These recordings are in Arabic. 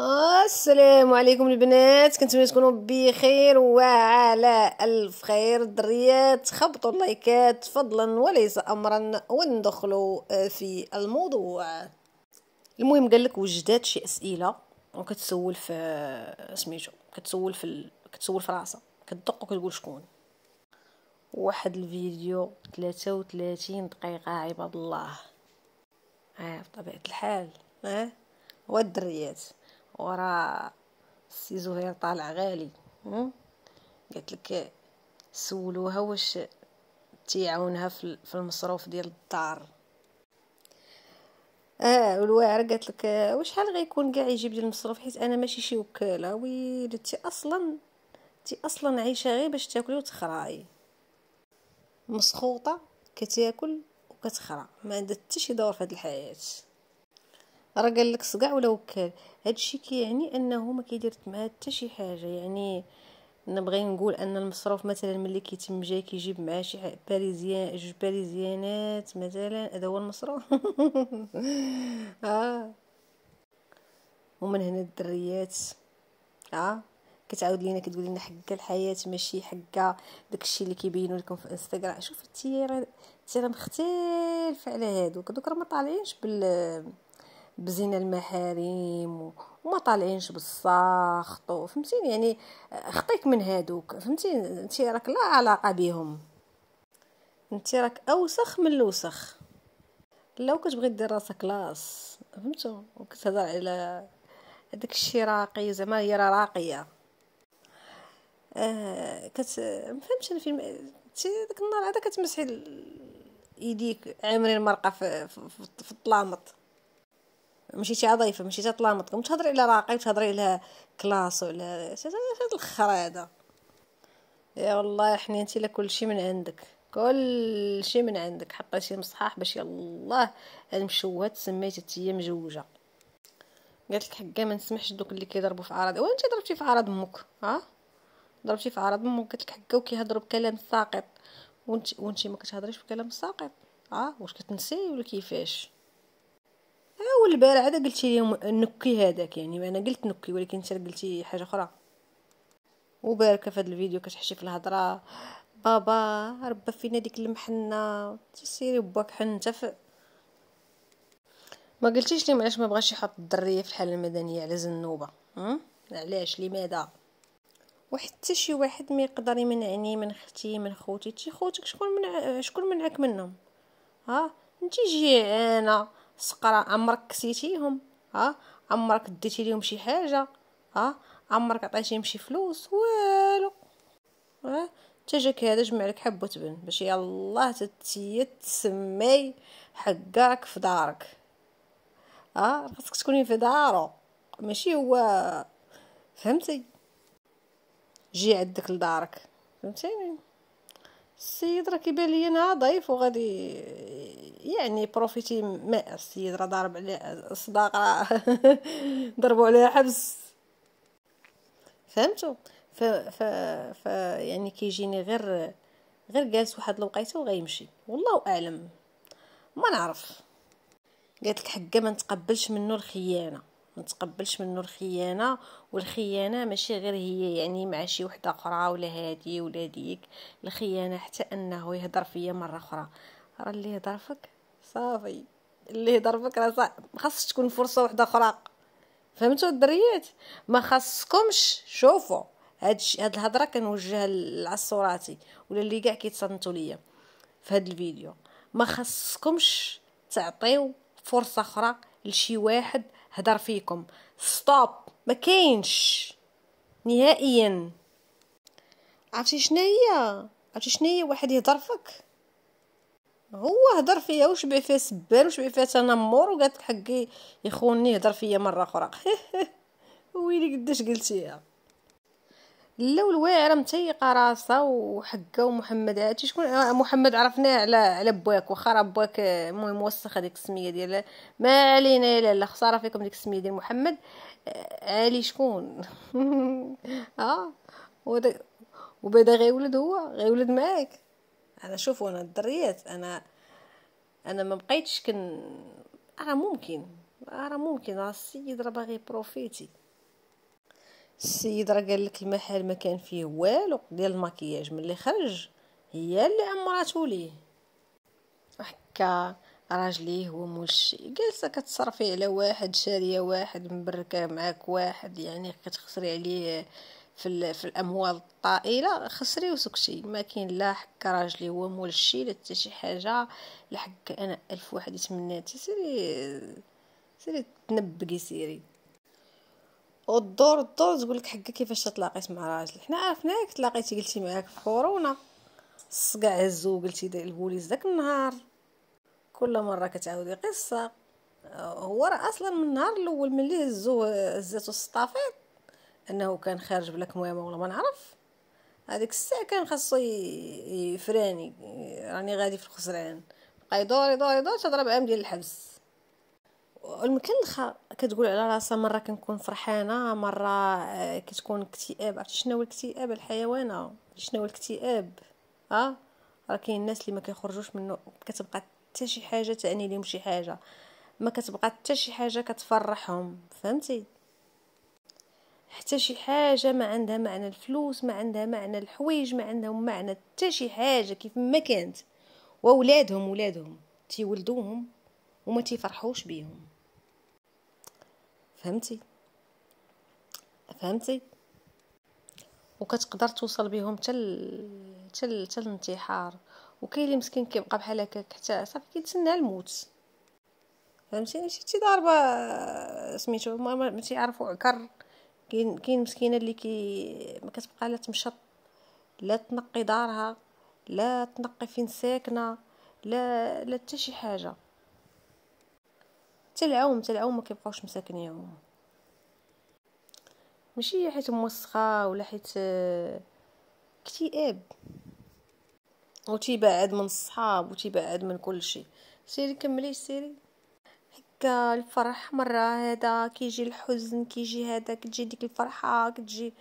السلام عليكم البنات كنتمنى تكونوا بخير وعلى الف خير الدريات خبطوا اللايكات فضلا وليس امرا وندخلوا في الموضوع المهم قال لك وجدات شي اسئله وكتسول في سميتو كتسول في ال... كتسول في راسها كتدق وكتقول شكون واحد الفيديو 33 دقيقه عباد الله اه بطبيعه الحال اه والدريات ورا السي زهير طالع غالي قالت لك سولوها واش تيعاونها في المصروف ديال الدار اه والواعر قالت لك وشحال غيكون كاع يجيب ديال المصروف حيت انا ماشي شي وكاله ويلتي اصلا تي اصلا عايشه غير باش تاكلي وتخراي مسخوطه كتاكل وكتخرا ما عندها حتى شي دور في هذه الحياه راه قال لك صقع ولا وكال الشيء كيعني انه ما كيدير معاه حتى شي حاجه يعني نبغي نقول ان المصروف مثلا ملي كيتم جاي كيجيب معاه شي باريزيان جوج باريزيانات مثلا هذا هو المصروف اه ومن هنا الدريات اه كتعاود لينا كتقول لنا حق الحياه ماشي حق داكشي اللي كيبينوا لكم في انستغرام شوف التيره التيره مختلفه على هادوك دوك راه ما طالعينش بال بزين المحارم وما طالعينش بالساخط فهمتيني يعني آه، خطيك من هادوك فهمتي انت راك لا علاقه بهم انت راك اوسخ من الوسخ لو كتبغي دير راسك كلاس فهمتو وكتهضر على هذاك الشيء راقي زعما هي راه راقيه آه كت مفهمتش انا فين تي داك النهار هذا كتمسحي يديك عامرين مرقه في, في, في, في الطلامط مشيتي على ضيفه مشيتي على طلامتكم تهضري على راقي وتهضري على كلاس وعلى هاد الخر هذا يا والله يا انت لا شيء من عندك كلشي من عندك شي مصحاح باش يالله المشوهات حتى هي مجوجه قالت لك حقا ما نسمحش دوك اللي كيضربوا في عرض وانت ضربتي في عرض امك ها ضربتي في عرض امك قالت لك حقا وكيهضروا بكلام ساقط وانت وانت ما كتهضريش بكلام ساقط ها واش كتنسي ولا كيفاش اول البارح هذا قلتي لي نكي هذاك يعني انا قلت نكي ولكن انت قلتي حاجه اخرى وباركه في هذا الفيديو كتحشي في الهضره بابا ربى فينا ديك المحنه تسيري باك حنته ما قلتيش لي علاش ما بغاش يحط الدريه في الحاله المدنيه على زنوبه علاش لماذا وحتى شي واحد ما يقدر يمنعني من اختي من خوتي تي خوتك شكون منع شكون منعك منهم ها انت جيعانه سقرا عمرك كسيتيهم ها عمرك ديتي ليهم شي حاجه ها عمرك عطيتيهم شي فلوس والو ها حتى جاك هذا جمع لك حب وتبن باش يلاه تتي تسمي حقك في دارك ها خاصك تكوني في دارو ماشي هو فهمتي جي عندك لدارك فهمتيني السيد راه كيبان ليا ضيف وغادي يعني بروفيتي ما السيد راه ضارب عليه الصداق راه ضربوا عليها حبس فهمتوا ف... ف... ف يعني كيجيني غير غير جالس واحد الوقيته وغيمشي والله اعلم ما نعرف قالت لك حقه ما نتقبلش منه الخيانه ما نتقبلش منه الخيانه والخيانه ماشي غير هي يعني مع شي وحده اخرى ولا هادي ولا ديك الخيانه حتى انه يهضر فيا مره اخرى راه اللي يهضر فيك صافي اللي يهضر بك راه صعب خاص تكون فرصه واحده اخرى فهمتوا الدريات ما خاصكمش شوفوا هاد هاد الهضره كنوجهها للعصوراتي ولا اللي كاع كيتصنتوا ليا في هاد الفيديو ما خاصكمش تعطيو فرصه اخرى لشي واحد هضر فيكم ستوب ما كاينش نهائيا عرفتي شنو هي عرفتي شنو هي واحد يهضر فيك هو هضر فيا واش بي فيها سبان واش بي فيها تنمر وقالت لك حقي يخوني هضر فيا مره اخرى ويلي قداش قلتيها لا الواعره متيقه راسها وحقه ومحمد عاتي شكون آه، محمد عرفناه على على باك واخا راه باك آه، المهم وسخ هذيك السميه ديال ما علينا يا لاله خساره فيكم ديك السميه ديال محمد آه، علي شكون ها آه. وبدا غيولد هو غيولد معاك انا شوف انا الدريات انا انا ما بقيتش كن راه ممكن راه ممكن راه السيد راه باغي بروفيتي السيد راه قال لك المحل ما كان فيه والو ديال الماكياج ملي خرج هي اللي عمراتو ليه هكا راجلي هو مول جالسه كتصرفي على واحد شاريه واحد مبركه معاك واحد يعني كتخسري عليه في, في الاموال الطائله خسري وسكتي ما كاين لا حك راجلي هو مول الشي لا حتى شي حاجه لحق انا الف واحد يتمناتي سيري سيري تنبقي سيري والدور الدور تقول لك حقك كيفاش تلاقيت مع راجل حنا عرفناك تلاقيتي قلتي معاك في كورونا الصقع هزو قلتي داير البوليس داك النهار كل مره كتعاودي قصه هو راه اصلا من النهار الاول ملي هزوه هزاتو السطافيط انه كان خارج بلا كمامه ولا ما نعرف هذيك الساعه كان خاصو يفراني راني غادي في الخسران بقى يدور يدور يدور تضرب عام ديال الحبس المكلخه كتقول على راسها مره كنكون فرحانه مره آه، كتكون اكتئاب عرفتي شنو هو الاكتئاب الحيوانه شنو هو الاكتئاب ها راه كاين الناس اللي ما كيخرجوش منه كتبقى حتى شي حاجه تعني لهم شي حاجه ما كتبقى حتى شي حاجه كتفرحهم فهمتي حتى شي حاجه ما عندها معنى الفلوس ما عندها معنى الحوايج ما عندهم معنى حتى شي حاجه كيف ما كانت واولادهم ولادهم تيولدوهم وما تيفرحوش بيهم فهمتي فهمتي وكتقدر توصل بهم حتى حتى تل... الانتحار وكاين اللي مسكين كيبقى بحال هكاك حتى صافي كيتسنى الموت فهمتي شي ضاربه سميتو ما تيعرفو عكر كاين كاين مسكينه اللي كي ما كتبقى لا تمشط لا تنقي دارها لا تنقي فين ساكنه لا لا حتى شي حاجه حتى العوم حتى العوم ما كيبقاوش مساكن ماشي حيت موسخه ولا حيت آه، اكتئاب وتيبعد من الصحاب وتيبعد من كل شيء سيري كملي سيري هكا الفرح مره هذا كيجي الحزن كيجي هذا كتجي ديك الفرحه كتجي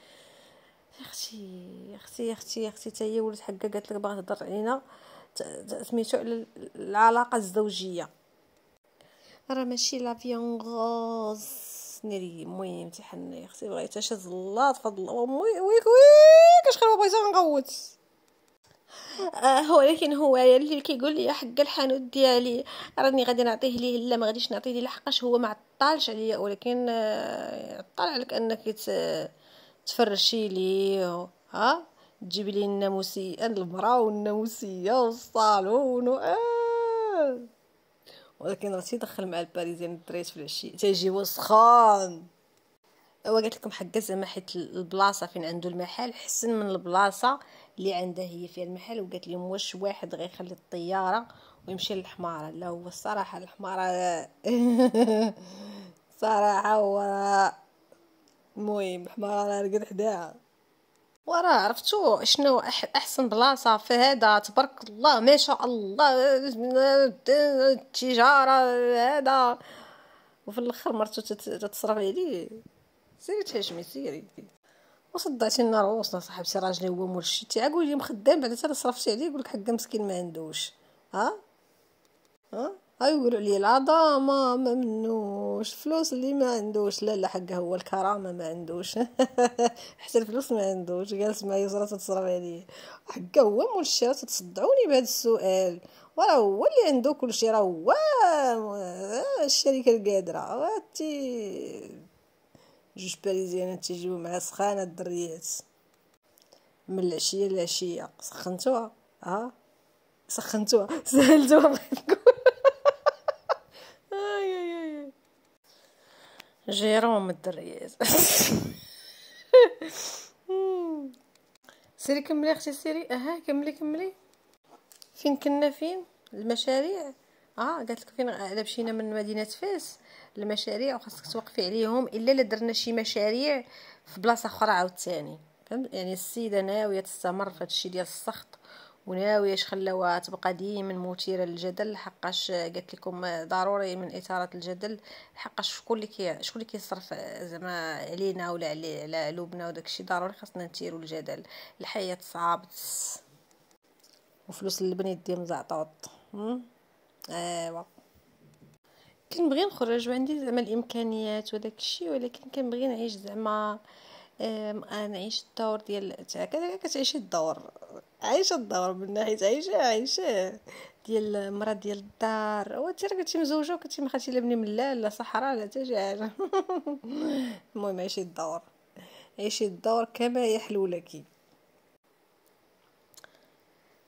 اختي اختي اختي اختي حتى هي ولات حكا قالت لك باغا تهضر علينا سميتو على العلاقه الزوجيه راه ماشي لا فيون غوز ناري المهم تحني اختي بغيت اشد الله تفضل امي ويك ويك كاش خربوا بغيت نغوت آه، ولكن هو اللي كيقول لي حق الحانوت ديالي راني غادي نعطيه ليه لا ما غاديش نعطيه ليه لحقاش هو ما عطالش عليا ولكن آه، عطال عليك انك تفرشي ليه ها تجيبي لي الناموسي المراه والناموسيه والصالون و... آه. ولكن راسي دخل مع الباريزيان الدريس في العشيه تيجي وسخان وقلت لكم حق زعما حيت البلاصه فين عنده المحل حسن من البلاصه اللي عندها هي فيها المحل وقالت لي واش واحد غيخلي الطياره ويمشي للحماره لا هو الصراحه الحماره صراحه هو المهم الحماره راه رقد حداها ورا عرفتو شنو احسن بلاصه في هذا تبارك الله ما شاء الله التجاره هذا وفي الاخر مرتو تتصرف عليه سيري تهاجمي سيري وصدعتي النار روسنا صاحبتي راجلي هو مول الشتي عا لي مخدام بعدا حتى صرفتي عليه يقولك حقا مسكين ما عندوش ها ها يقولوا لي العظمه ما منوش فلوس اللي ما عندوش لا لا حقه هو الكرامه ما عندوش حتى الفلوس ما عندوش جالس معايا زرا تتصرف عليه حقه هو مول راه تتصدعوني بهذا السؤال وراه هو اللي عنده كل راه هو آه، الشركه القادره واتي جوج باريزيانات تيجيو مع سخانه الدريات من العشيه للعشيه سخنتوها ها سخنتوها سهلتوها بغيت نقول جيروم الدريات سيري كملي اختي سيري اها كملي كملي فين كنا فين المشاريع اه قالت لك فين الا مشينا من مدينه فاس المشاريع وخاصك توقفي عليهم الا الا درنا شي مشاريع في بلاصه اخرى عاوتاني فهمت يعني السيده ناويه تستمر في هادشي ديال السخط وناويه شخلاوها تبقى ديما مثيره للجدل حقاش قالت لكم ضروري من اثاره الجدل حقاش شكون اللي كي شكون اللي كيصرف زعما علينا ولا علي على قلوبنا وداكشي ضروري خاصنا نثيروا الجدل الحياه صعبه وفلوس البنات ديال مزعطوط ايوا كنبغي نخرج وعندي زعما الامكانيات وداك الشيء ولكن كنبغي نعيش زعما نعيش الدور ديال تاع كتعيشي الدور عايشه الدور من ناحيه عايشه عايشه ديال المراه ديال الدار انت راه كنتي مزوجه وكنتي ما خاتي لا بني ملال لا صحراء لا حتى شي حاجه المهم عيشي الدور عيشي الدور كما يحلو لك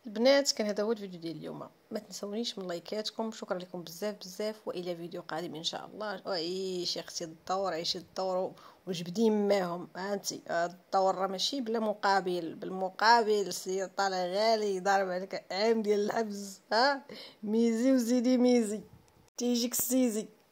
البنات كان هذا هو الفيديو ديال اليوم ما تنسونيش من لايكاتكم شكرا لكم بزاف بزاف والى فيديو قادم ان شاء الله عيشي اختي الدور عيشي الدور وجبدي معاهم انت الدور راه ماشي بلا مقابل بالمقابل سي طالع غالي ضارب عليك عام ديال الحبس ها ميزي وزيدي ميزي تيجيك السيزي